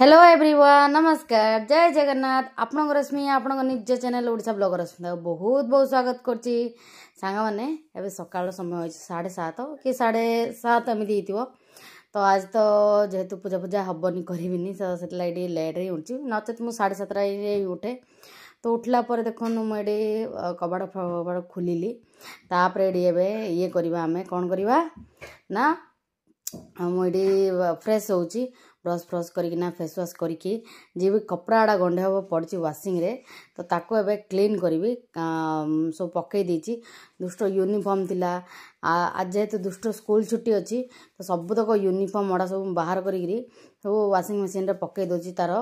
hello everyone ନମସ୍କାର ଜୟ ଜଗନ୍ନାଥ ଆପଣଙ୍କ ରଶ୍ମି ଆପଣଙ୍କ ନିଜ ଚ୍ୟାନେଲ୍ ଓଡ଼ିଶା ବ୍ଲଗ୍ ରଶ୍ମି ତାକୁ ବହୁତ ବହୁତ ସ୍ୱାଗତ କରୁଛି ସାଙ୍ଗମାନେ ଏବେ ସକାଳର ସମୟ ହେଉଛି ସାଢ଼େ ସାତ କି ସାଢ଼େ ସାତ ଏମିତି ହେଇଥିବ ତ ଆଜି ତ ଯେହେତୁ ପୂଜା ଫୂଜା ହେବନି କରିବିନି ସେଥିଲାଗି ଟିକେ ଲେଟ୍ରେ ହିଁ ଉଠୁଛି ନଚେତ୍ ମୁଁ ସାଢ଼େ ସାତଟାରେ ହିଁ ଉଠେ ତ ଉଠିଲା ପରେ ଦେଖନ୍ତୁ ମୁଁ ଏଠି କବାଟ ଫବାଟ ଖୋଲିଲି ତାପରେ ଏଠି ଏବେ ଇଏ କରିବା ଆମେ କ'ଣ କରିବା ନା ମୁଁ ଏଠି ଫ୍ରେଶ୍ ହେଉଛି ବ୍ରସ୍ ଫ୍ରସ୍ କରିକିନା ଫେସ୍ ୱାଶ୍ କରିକି ଯିଏ ବି କପଡ଼ାଗୁଡ଼ା ଗଣ୍ଡେ ହେବ ପଡ଼ିଛି ୱାସିଂରେ ତ ତାକୁ ଏବେ କ୍ଲିନ୍ କରିବି ସବୁ ପକାଇ ଦେଇଛି ଦୁଷ୍ଟ ୟୁନିଫର୍ମ ଥିଲା ଆଜି ଯେହେତୁ ଦୁଷ୍ଟ ସ୍କୁଲ୍ ଛୁଟି ଅଛି ତ ସବୁତକ ୟୁନିଫର୍ମ ଅଡ଼ା ସବୁ ବାହାର କରିକିରି ସବୁ ୱାସିଂ ମେସିନ୍ରେ ପକାଇ ଦେଉଛି ତା'ର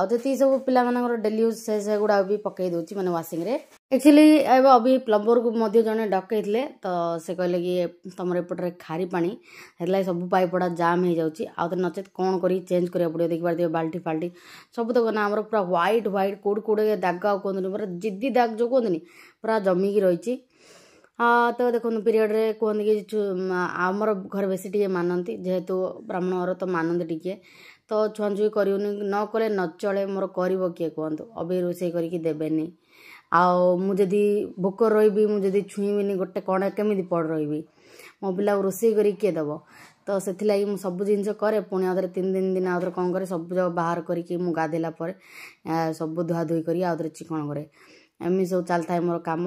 ଆଉ ଯେତିକି ସବୁ ପିଲାମାନଙ୍କର ଡେଲି ୟୁଜ୍ ସେ ସେଗୁଡ଼ାକ ବି ପକାଇ ଦେଉଛି ମାନେ ୱାସିଂରେ ଆକ୍ଚୁଆଲି ଏବେ ଅଭି ପ୍ଲମ୍ବରକୁ ମଧ୍ୟ ଜଣେ ଡକେଇଥିଲେ ତ ସେ କହିଲେ କି ତୁମର ଏପଟରେ ଖାରି ପାଣି ସେଥିଲାଗି ସବୁ ପାଇପ୍ ଜାମ୍ ହେଇଯାଉଛି ଆଉ ତ ନଚେତ୍ କ'ଣ କରି ଚେଞ୍ଜ କରିବାକୁ ପଡ଼ିବ ଦେଖିପାରିଥିବେ ବାଲ୍ଟି ଫାଲ୍ଟି ସବୁ ସବୁତକ ନା ଆମର ପୁରା ହ୍ୱାଇଟ୍ ହ୍ୱାଇଟ୍ କେଉଁଠୁ କେଉଁଠି ଦାଗ ଆଉ କୁହନ୍ତୁନି ପୁରା ଜିଦି ଦାଗ ଯେଉଁ କୁହନ୍ତୁନି ପୁରା ଜମିକି ରହିଛି ତ ଦେଖନ୍ତୁ ପିରିୟଡ଼ରେ କୁହନ୍ତି କି ଆମର ଘରେ ବେଶୀ ଟିକେ ମାନନ୍ତି ଯେହେତୁ ବ୍ରାହ୍ମଣ ଘର ତ ମାନନ୍ତି ଟିକେ ଛୁଆଁଛୁଇଁ କରିବୁନି ନ କଲେ ନ ଚଳେ ମୋର କରିବ କିଏ କୁହନ୍ତୁ ଅବେ ରୋଷେଇ କରିକି ଦେବେନି ଆଉ ମୁଁ ଯଦି ଭୋକ ରହିବି ମୁଁ ଯଦି ଛୁଇଁବିନି ଗୋଟେ କ'ଣ କେମିତି ପଡ଼ ରହିବି ମୋ ପିଲାକୁ ରୋଷେଇ କରିକି କିଏ ଦେବ ତ ସେଥିଲାଗି ମୁଁ ସବୁ ଜିନିଷ କରେ ପୁଣି ଆଉଥରେ ତିନି ତିନି ଦିନ ଆଉଥରେ କ'ଣ କରେ ସବୁ ଯାକ ବାହାର କରିକି ମୁଁ ଗାଧେଇଲା ପରେ ସବୁ ଧୁଆଧୁଇ କରି ଆଉଥରେ ଚିକଣ କରେ ଏମିତି ସବୁ ଚାଲିଥାଏ ମୋର କାମ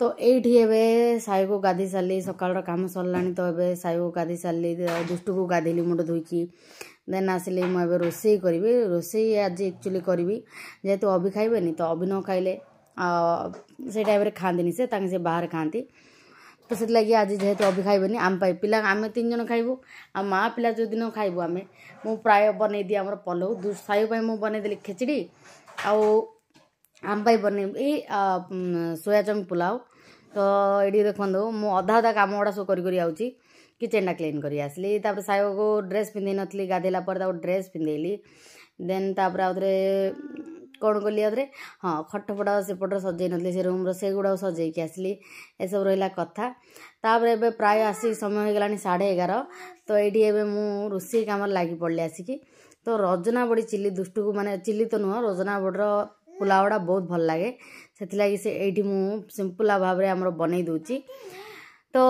ତ ଏଇଠି ଏବେ ସାହିକୁ ଗାଧୋଇ ସାରିଲି ସକାଳର କାମ ସରିଲାଣି ତ ଏବେ ସାହିକୁ ଗାଧୋଇ ସାରିଲି ଦୁଷ୍ଟକୁ ଗାଧୋଇଲି ମୁଣ୍ଡ ଧୋଇକି ଦେନ୍ ଆସିଲେ ମୁଁ ଏବେ ରୋଷେଇ କରିବି ରୋଷେଇ ଆଜି ଆକ୍ଚୁଆଲି କରିବି ଯେହେତୁ ଅଭି ଖାଇବେନି ତ ଅଭି ନ ଖାଇଲେ ସେଇ ଟାଇମ୍ରେ ଖାଆନ୍ତିନି ସେ ତାଙ୍କେ ସେ ବାହାରେ ଖାଆନ୍ତି ତ ସେଥିଲାଗି ଆଜି ଯେହେତୁ ଅଭି ଖାଇବେନି ଆମ ପାଇଁ ପିଲା ଆମେ ତିନି ଜଣ ଖାଇବୁ ଆଉ ମା ପିଲା ଯେଉଁ ଦିନ ଖାଇବୁ ଆମେ ମୁଁ ପ୍ରାୟ ବନେଇଦିଏ ଆମର ପଲଉ ସାଇ ପାଇଁ ମୁଁ ବନେଇଦେଲି ଖେଚଡ଼ି ଆଉ ଆମ ପାଇଁ ବନେଇବି ସୋୟା ଚଙ୍ଗ ପୁଲାଉ ତ ଏଠି ଦେଖନ୍ତୁ ମୁଁ ଅଧା ଅଧା କାମ ଗୁଡ଼ା ସବୁ କରି କରି ଆସୁଛି किचेनटा किन्सलि त सयको ड्रेस पिन्धन गाधेलाप त ड्रेस पिन्धैली देन त कि अर हँ खटा सटै नुम्रु सजइकी आसलि एसबु र कथा प्राय आसी समय एडी एबे मु रुसी काम लाग आसिक तो रोजना बडी चिल्ली को माने चिल्ली त नुह रोजना र पुलावडा बहुत भागेलागि एउ सिम्पल भाव बनैदेउ ତ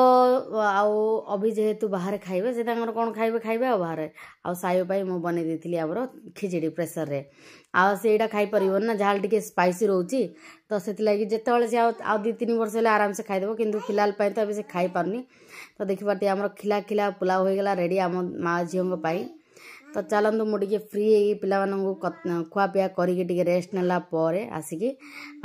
ଆଉ ଅଭି ଯେହେତୁ ବାହାରେ ଖାଇବେ ସେ ତାଙ୍କର କ'ଣ ଖାଇବେ ଖାଇବେ ଆଉ ବାହାରେ ଆଉ ସାଇବ ପାଇଁ ମୁଁ ବନେଇ ଦେଇଥିଲି ଆମର ଖିଚିଡ଼ି ପ୍ରେସରରେ ଆଉ ସେଇଟା ଖାଇପାରିବନି ନା ଯାହା ଟିକେ ସ୍ପାଇସି ରହୁଛି ତ ସେଥିଲାଗି ଯେତେବେଳେ ସେ ଆଉ ଆଉ ଦୁଇ ତିନି ବର୍ଷ ହେଲେ ଆରାମସେ ଖାଇଦେବ କିନ୍ତୁ ଫିଲାଲ ପାଇଁ ତ ଏବେ ସେ ଖାଇପାରୁନି ତ ଦେଖିପାରୁଥିବେ ଆମର ଖିଲା ଖିଲା ପୁଲାଉ ହୋଇଗଲା ରେଡ଼ି ଆମ ମା ଝିଅଙ୍କ ପାଇଁ ତ ଚାଲନ୍ତୁ ମୁଁ ଟିକେ ଫ୍ରି ହେଇକି ପିଲାମାନଙ୍କୁ ଖୁଆପିଆ କରିକି ଟିକେ ରେଷ୍ଟ ନେଲା ପରେ ଆସିକି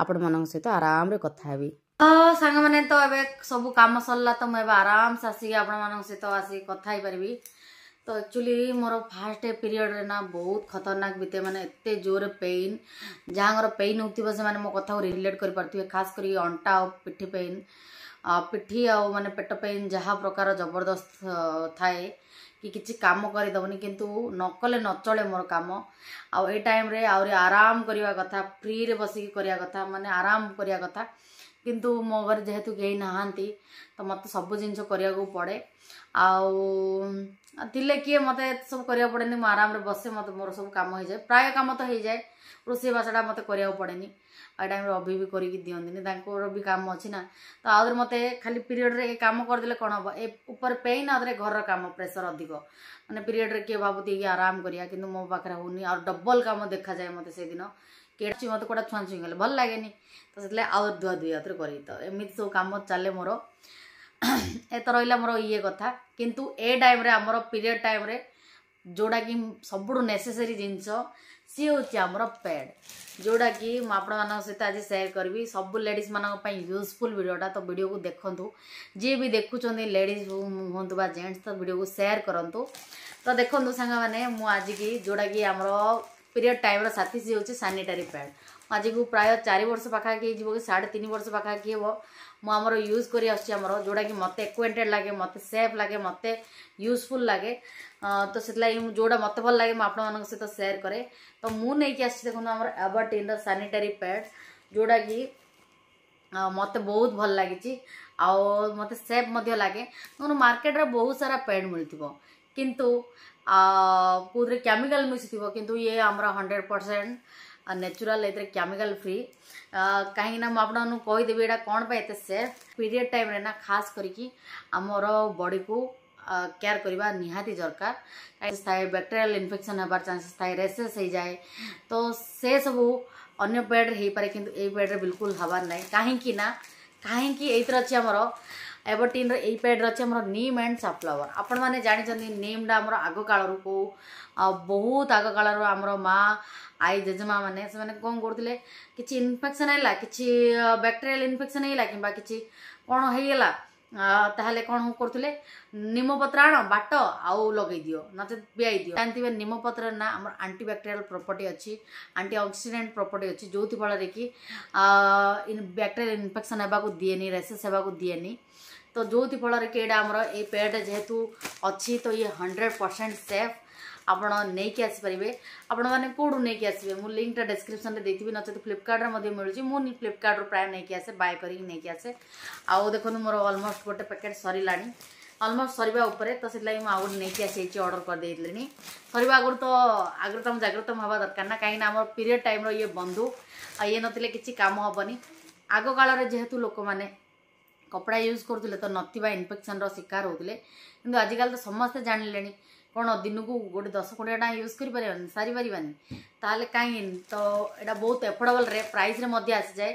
ଆପଣମାନଙ୍କ ସହିତ ଆରାମରେ କଥା ହେବି ତ ସାଙ୍ଗମାନେ ତ ଏବେ ସବୁ କାମ ସରିଲା ତ ମୁଁ ଏବେ ଆରାମସେ ଆସିକି ଆପଣମାନଙ୍କ ସହିତ ଆସିକି କଥା ହେଇପାରିବି ତ ଆକ୍ଚୁଆଲି ମୋର ଫାଷ୍ଟ ପିରିୟଡ଼ରେ ନା ବହୁତ ଖତରନାକ ବିତେ ମାନେ ଏତେ ଜୋରରେ ପେନ୍ ଯାହାଙ୍କର ପେନ୍ ହେଉଥିବ ସେମାନେ ମୋ କଥାକୁ ରିଲେଟ୍ କରିପାରୁଥିବେ ଖାସ୍ କରି ଅଣ୍ଟା ଆଉ ପିଠି ପେନ୍ ପିଠି ଆଉ ମାନେ ପେଟ ପେନ୍ ଯାହା ପ୍ରକାର ଜବରଦସ୍ତ ଥାଏ କି କିଛି କାମ କରିଦେବନି କିନ୍ତୁ ନ କଲେ ନ ଚଳେ ମୋର କାମ ଆଉ ଏ ଟାଇମ୍ରେ ଆହୁରି ଆରାମ କରିବା କଥା ଫ୍ରିରେ ବସିକି କରିବା କଥା ମାନେ ଆରାମ କରିବା କଥା किंतु मो घर जेहेतु कहीं नहाँ तो मत सब जिन पड़े आए किए मत सब कर पड़े मुझे आराम बसे मत मोर सब कम हो जाए प्राय कम तो हो जाए रोसे भाषा मत कर पड़े नहीं टाइम अभी भी कर दिखनी भी कम अच्छी ना तो आदि मत खाली पीरियड में कम करदे कौन हम ए उपर पेन आदि घर काम प्रेसर अधिक मैंने पीरियड में किए भावती आराम करो पाखे हो डबल कम देखा जाए मत से दिन କେଡ଼ାଛି ମୋତେ କେଉଁଟା ଛୁଆଁ ଛୁଇଁ ଗଲେ ଭଲ ଲାଗେନି ତ ସେଥିଲାଗି ଆଉ ଧୁଆ ଧୁଇ ହାତରେ କରିବି ତ ଏମିତି ସବୁ କାମ ଚାଲେ ମୋର ଏତ ରହିଲା ମୋର ଇଏ କଥା କିନ୍ତୁ ଏ ଟାଇମ୍ରେ ଆମର ପିରିୟଡ଼ ଟାଇମ୍ରେ ଯେଉଁଟାକି ସବୁଠୁ ନେସେସରୀ ଜିନିଷ ସିଏ ହେଉଛି ଆମର ପ୍ୟାଡ଼୍ ଯେଉଁଟାକି ମୁଁ ଆପଣମାନଙ୍କ ସହିତ ଆଜି ସେୟାର କରିବି ସବୁ ଲେଡ଼ିଜ୍ମାନଙ୍କ ପାଇଁ ୟୁଜଫୁଲ୍ ଭିଡ଼ିଓଟା ତ ଭିଡ଼ିଓକୁ ଦେଖନ୍ତୁ ଯିଏ ବି ଦେଖୁଛନ୍ତି ଲେଡ଼ିଜ୍ ହୁଅନ୍ତୁ ବା ଜେଣ୍ଟସ୍ ତ ଭିଡ଼ିଓକୁ ସେୟାର କରନ୍ତୁ ତ ଦେଖନ୍ତୁ ସାଙ୍ଗମାନେ ମୁଁ ଆଜିକି ଯେଉଁଟାକି ଆମର पीरियड टाइम साथी सी हूँ सानिटरी पैड मजे को प्राय चार वर्ष पाखाखि जीव कि साढ़े तीन वर्ष पाखाखि हे मुझे यूज कर जोटा कि मत एक्टेड लगे मत सेफ लगे मत यूजफुल लगे तो से जो मत भल लगे मुझे सहित सेयर कै तो मुझे देखो आम एबरटीन सानिटरी पैड जोटा कि मत बहुत भल लगी आ मत सेफ लगे मार्केट रे बहुत सारा पैड मिल किंतु कौद्रे कैमिकल मिसी कि ये आम हंड्रेड परसेंट नेचुराल ये कैमिकल फ्री कहीं आपण कहीदेवी ये कौन पर पीरियड टाइम ना खास करमर बॉडी को केयर करवा निहाती दरकार थाए बैक्टेरियल इनफेक्शन होबार चान्सेस थाए रेसेस हो जाए तो से सब अगर बेड्रेपे कि बेड्रे बिलकुल हबार ना कहीं कहीं अच्छी आमर ଏଭରଟିନ୍ର ଏଇ ପ୍ୟାଡ଼୍ରେ ଅଛି ଆମର ନିମ୍ ଆଣ୍ଡ ସଫ୍ଲାୱାର୍ ଆପଣମାନେ ଜାଣିଛନ୍ତି ନିମ୍ଟା ଆମର ଆଗକାଳରୁ କେଉଁ ଆଉ ବହୁତ ଆଗକାଳରୁ ଆମର ମା ଆଈ ଜେଜେମାମାନେ ସେମାନେ କ'ଣ କରୁଥିଲେ କିଛି ଇନଫେକ୍ସନ୍ ହେଲା କିଛି ବ୍ୟାକ୍ଟେରିଆଲ୍ ଇନଫେକ୍ସନ୍ ହେଇଗଲା କିମ୍ବା କିଛି କ'ଣ ହେଇଗଲା ତାହେଲେ କ'ଣ କରୁଥିଲେ ନିମପତ୍ର ଆଣ ବାଟ ଆଉ ଲଗେଇ ଦିଅ ନଚେତ୍ ପିଆଇ ଦିଅ ଜାଣିଥିବେ ନିମପତ୍ରରେ ନା ଆମର ଆଣ୍ଟିବ୍ୟାକ୍ଟେରିଆଲ ପ୍ରପର୍ଟି ଅଛି ଆଣ୍ଟି ଅକ୍ସିଡେଣ୍ଟ ପ୍ରପର୍ଟି ଅଛି ଯେଉଁଥିଫଳରେ କି ବ୍ୟାକ୍ଟେରିଆଲ ଇନଫେକ୍ସନ୍ ହେବାକୁ ଦିଏନି ରେସେସ୍ ହେବାକୁ ଦିଏନି तो जो फल कि आमर ये पेड जेहेतु अच्छी तो ये हंड्रेड परसेंट सेफ ଆପଣ ନେଇକି ଆସିପାରିବେ ଆପଣମାନେ କେଉଁଠୁ ନେଇକି ଆସିବେ ମୁଁ ଲିଙ୍କଟା ଡେସ୍କ୍ରିପସନ୍ରେ ଦେଇଥିବି ନଚେତ ଫ୍ଲିପକାର୍ଟରେ ମଧ୍ୟ ମିଳୁଛି ମୁଁ ଫ୍ଲିପକାର୍ଟରୁ ପ୍ରାୟ ନେଇକି ଆସେ ବାଏ କରିକି ନେଇକି ଆସେ ଆଉ ଦେଖନ୍ତୁ ମୋର ଅଲମୋଷ୍ଟ ଗୋଟେ ପ୍ୟାକେଟ୍ ସରିଲାଣି ଅଲମୋଷ୍ଟ ସରିବା ଉପରେ ତ ସେଥିଲାଗି ମୁଁ ଆଉ ଗୋଟେ ନେଇକି ଆସିଯାଇଛି ଅର୍ଡ଼ର କରିଦେଇଥିଲି ସରିବା ଆଗରୁ ତ ଆଗରୁ ତ ଆମ ଜାଗ୍ରତ ହେବା ଦରକାର ନା କାହିଁକିନା ଆମର ପିରିୟଡ଼ ଟାଇମ୍ର ଇଏ ବନ୍ଧୁ ଇଏ ନଥିଲେ କିଛି କାମ ହେବନି ଆଗକାଳରେ ଯେହେତୁ ଲୋକମାନେ କପଡ଼ା ୟୁଜ୍ କରୁଥିଲେ ତ ନଥିବା ଇନଫେକ୍ସନ୍ର ଶିକାର ହେଉଥିଲେ କିନ୍ତୁ ଆଜିକାଲି ତ ସମସ୍ତେ ଜାଣିଲେଣି କ'ଣ ଦିନକୁ ଗୋଟେ ଦଶ କୋଡ଼ିଏ ଟଙ୍କା ୟୁଜ୍ କରିପାରିବାନି ସାରିପାରିବାନି ତାହେଲେ କାହିଁକି ତ ଏଇଟା ବହୁତ ଏଫୋର୍ଡେବଲ୍ରେ ପ୍ରାଇସ୍ରେ ମଧ୍ୟ ଆସିଯାଏ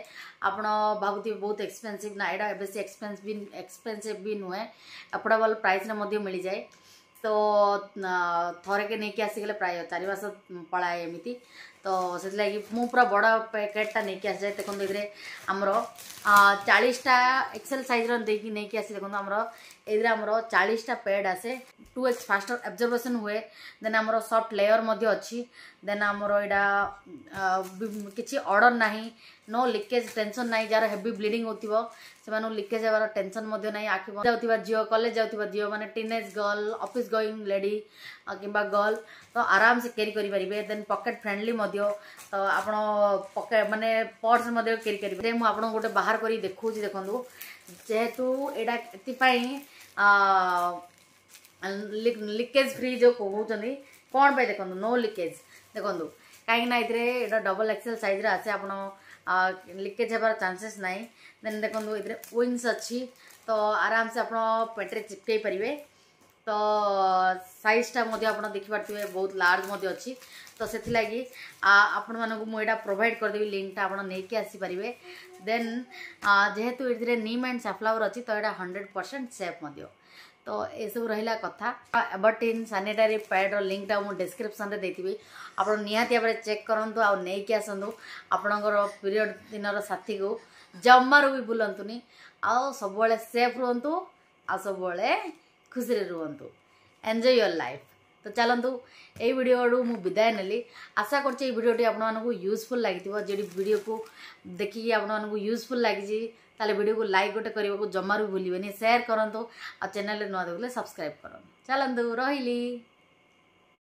ଆପଣ ଭାବୁଥିବେ ବହୁତ ଏକ୍ସପେନ୍ସିଭ୍ ନା ଏଇଟା ବେଶୀ ଏକ୍ସପେନ୍ସ ବି ଏକ୍ସପେନ୍ସିଭ୍ ବି ନୁହେଁ ଏଫୋର୍ଡେବଲ୍ ପ୍ରାଇସ୍ରେ ମଧ୍ୟ ମିଳିଯାଏ ତ ଥରକେ ନେଇକି ଆସିଗଲେ ପ୍ରାୟ ଚାରି ମାସ ପଳାଏ ଏମିତି ତ ସେଥିଲାଗି ମୁଁ ପୁରା ବଡ଼ ପ୍ୟାକେଟ୍ଟା ନେଇକି ଆସିଯାଏ ଦେଖନ୍ତୁ ଏଥିରେ ଆମର ଚାଳିଶଟା ଏକ୍ସେଲ୍ ସାଇଜ୍ର ଦେଇକି ନେଇକି ଆସି ଦେଖନ୍ତୁ ଆମର ଏଥିରେ ଆମର ଚାଳିଶଟା ପ୍ୟାଡ୍ ଆସେ ଟୁ ଏକ୍ସ ଫାଷ୍ଟର ଆବଜର୍ଭେସନ୍ ହୁଏ ଦେନ୍ ଆମର ସଫ୍ଟ ଲେୟର୍ ମଧ୍ୟ ଅଛି ଦେନ୍ ଆମର ଏଇଟା କିଛି ଅର୍ଡ଼ର ନାହିଁ ନୋ ଲିକେଜ୍ ଟେନସନ୍ ନାହିଁ ଯାହାର ହେଭି ବ୍ଲିଡ଼ିଂ ହେଉଥିବ ସେମାନଙ୍କୁ ଲିକେଜ୍ ହେବାର ଟେନସନ୍ ମଧ୍ୟ ନାହିଁ ଆଖି ଯାଉଥିବା ଝିଅ କଲେଜ ଯାଉଥିବା ଝିଅ ମାନେ teenage girl office going lady କିମ୍ବା ଗର୍ଲ ତ ଆରାମସେ କ୍ୟାରି କରିପାରିବେ ଦେନ୍ ପକେଟ୍ ଫ୍ରେଣ୍ଡଲି ମଧ୍ୟ ଆପଣ ମାନେ ପର୍ସ ମଧ୍ୟ କ୍ୟାରି କରିବେ ମୁଁ ଆପଣଙ୍କୁ ଗୋଟେ ବାହାର କରି ଦେଖାଉଛି ଦେଖନ୍ତୁ ଯେହେତୁ ଏଇଟା ଏଥିପାଇଁ ଲିକେଜ୍ ଫ୍ରି ଯେଉଁ କହୁଛନ୍ତି କ'ଣ ପାଇଁ ଦେଖନ୍ତୁ ନୋ ଲିକେଜ୍ ଦେଖନ୍ତୁ କାହିଁକିନା ଏଥିରେ ଏଇଟା ଡବଲ୍ ଏକ୍ସେଲ୍ ସାଇଜ୍ରେ ଆସେ ଆପଣ ଲିକେଜ୍ ହେବାର ଚାନ୍ସେସ୍ ନାହିଁ ଦେନ୍ ଦେଖନ୍ତୁ ଏଥିରେ ୱିଙ୍ଗସ୍ ଅଛି ତ ଆରାମସେ ଆପଣ ପେଟରେ ଚିପକେଇ ପାରିବେ ତ ସାଇଜ୍ଟା ମଧ୍ୟ ଆପଣ ଦେଖିପାରୁଥିବେ ବହୁତ ଲାର୍ଜ ମଧ୍ୟ ଅଛି ତ ସେଥିଲାଗି ଆପଣମାନଙ୍କୁ ମୁଁ ଏଇଟା ପ୍ରୋଭାଇଡ଼ କରିଦେବି ଲିଙ୍କଟା ଆପଣ ନେଇକି ଆସିପାରିବେ ଦେନ୍ ଯେହେତୁ ଏଥିରେ ନିମ୍ ଆଣ୍ଡ ସାଫ୍ଲାୱାର ଅଛି ତ ଏଇଟା ହଣ୍ଡ୍ରେଡ଼ ପରସେଣ୍ଟ ସେଫ୍ ମଧ୍ୟ ତ ଏସବୁ ରହିଲା କଥା ଏଭର୍ଟିନ୍ ସାନିଟାରୀ ପ୍ୟାଡ଼୍ର ଲିଙ୍କଟା ମୁଁ ଡିସ୍କ୍ରିପ୍ସନ୍ରେ ଦେଇଥିବି ଆପଣ ନିହାତି ଭାବରେ ଚେକ୍ କରନ୍ତୁ ଆଉ ନେଇକି ଆସନ୍ତୁ ଆପଣଙ୍କର ପିରିୟଡ଼ ଦିନର ସାଥୀକୁ ଜମାରୁ ବି ଭୁଲନ୍ତୁନି ଆଉ ସବୁବେଳେ ସେଫ୍ ରୁହନ୍ତୁ ଆଉ ସବୁବେଳେ ଖୁସିରେ ରୁହନ୍ତୁ ଏନ୍ଜୟ ୟୋର୍ ଲାଇଫ୍ ତ ଚାଲନ୍ତୁ ଏଇ ଭିଡ଼ିଓରୁ ମୁଁ ବିଦାୟ ନେଲି ଆଶା କରୁଛି ଏଇ ଭିଡ଼ିଓଟି ଆପଣମାନଙ୍କୁ ୟୁଜଫୁଲ୍ ଲାଗିଥିବ ଯଦି ଭିଡ଼ିଓକୁ ଦେଖିକି ଆପଣମାନଙ୍କୁ ୟୁଜଫୁଲ୍ ଲାଗିଛି ତାହେଲେ ଭିଡ଼ିଓକୁ ଲାଇକ୍ ଗୋଟେ କରିବାକୁ ଜମାରୁ ଭୁଲିବେନି ସେୟାର କରନ୍ତୁ ଆଉ ଚ୍ୟାନେଲ୍ରେ ନୂଆ ଦେଖୁଥିଲେ ସବସ୍କ୍ରାଇବ୍ କରନ୍ତୁ ଚାଲନ୍ତୁ ରହିଲି